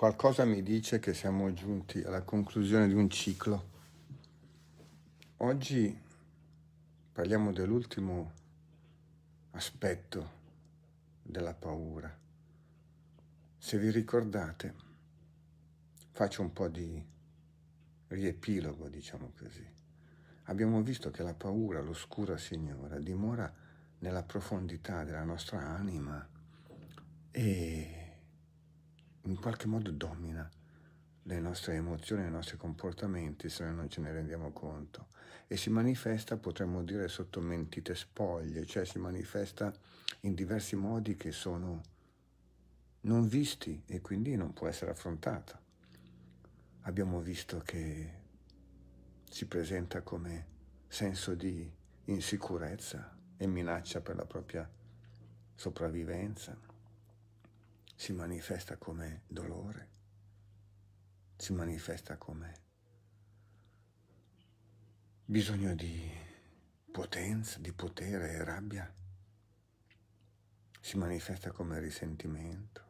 Qualcosa mi dice che siamo giunti alla conclusione di un ciclo. Oggi parliamo dell'ultimo aspetto della paura. Se vi ricordate, faccio un po' di riepilogo, diciamo così. Abbiamo visto che la paura, l'oscura signora, dimora nella profondità della nostra anima e in qualche modo domina le nostre emozioni, i nostri comportamenti se noi non ce ne rendiamo conto e si manifesta, potremmo dire, sotto mentite spoglie, cioè si manifesta in diversi modi che sono non visti e quindi non può essere affrontata. Abbiamo visto che si presenta come senso di insicurezza e minaccia per la propria sopravvivenza si manifesta come dolore, si manifesta come bisogno di potenza, di potere e rabbia, si manifesta come risentimento,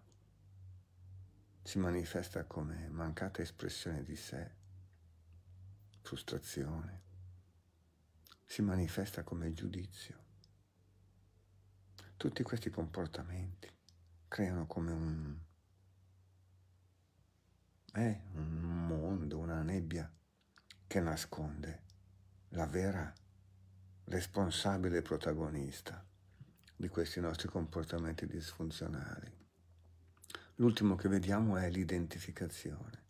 si manifesta come mancata espressione di sé, frustrazione, si manifesta come giudizio. Tutti questi comportamenti creano come un, eh, un mondo, una nebbia che nasconde la vera responsabile protagonista di questi nostri comportamenti disfunzionali. L'ultimo che vediamo è l'identificazione,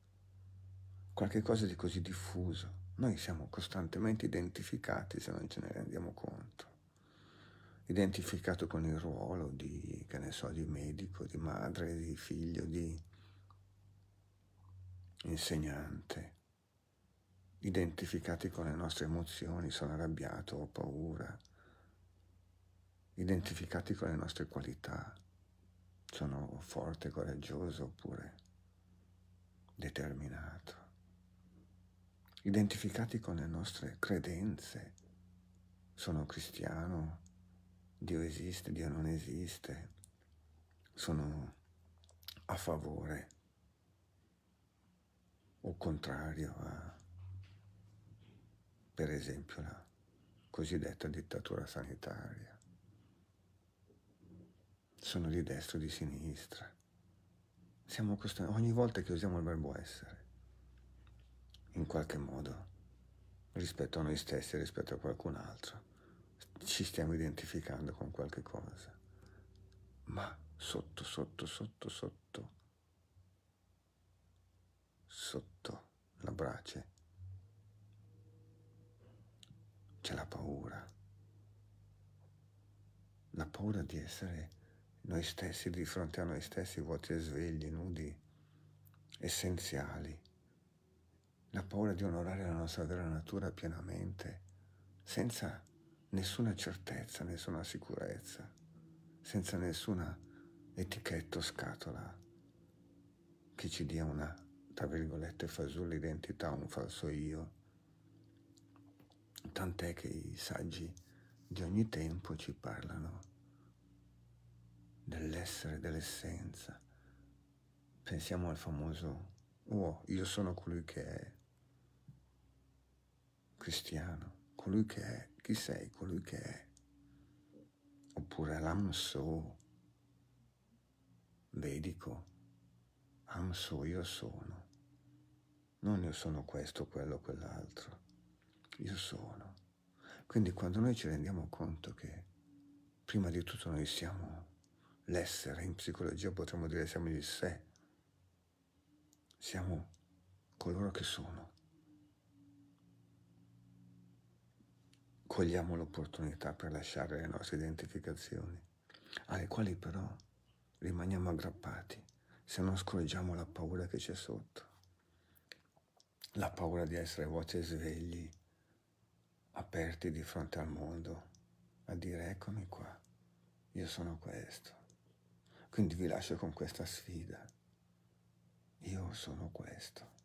qualche cosa di così diffuso. Noi siamo costantemente identificati se non ce ne rendiamo conto identificato con il ruolo di, che ne so, di medico, di madre, di figlio, di insegnante, identificati con le nostre emozioni, sono arrabbiato, ho paura, identificati con le nostre qualità, sono forte, coraggioso oppure determinato, identificati con le nostre credenze, sono cristiano, Dio esiste, Dio non esiste, sono a favore o contrario a, per esempio, la cosiddetta dittatura sanitaria. Sono di destra o di sinistra. Siamo costretti, ogni volta che usiamo il verbo essere, in qualche modo, rispetto a noi stessi, rispetto a qualcun altro, ci stiamo identificando con qualche cosa, ma sotto, sotto, sotto, sotto, sotto la brace c'è la paura, la paura di essere noi stessi di fronte a noi stessi vuoti e svegli, nudi, essenziali, la paura di onorare la nostra vera natura pienamente, senza nessuna certezza, nessuna sicurezza, senza nessuna etichetta o scatola che ci dia una, tra virgolette, fasulla identità, un falso io. Tant'è che i saggi di ogni tempo ci parlano dell'essere, dell'essenza. Pensiamo al famoso, oh, io sono colui che è cristiano, colui che è, chi sei, colui che è, oppure l'amso, vedico, amso io sono, non io sono questo, quello, quell'altro, io sono. Quindi quando noi ci rendiamo conto che prima di tutto noi siamo l'essere, in psicologia potremmo dire siamo il sé, siamo coloro che sono, cogliamo l'opportunità per lasciare le nostre identificazioni, alle quali però rimaniamo aggrappati se non scorgiamo la paura che c'è sotto, la paura di essere voce svegli, aperti di fronte al mondo, a dire eccomi qua, io sono questo. Quindi vi lascio con questa sfida. Io sono questo.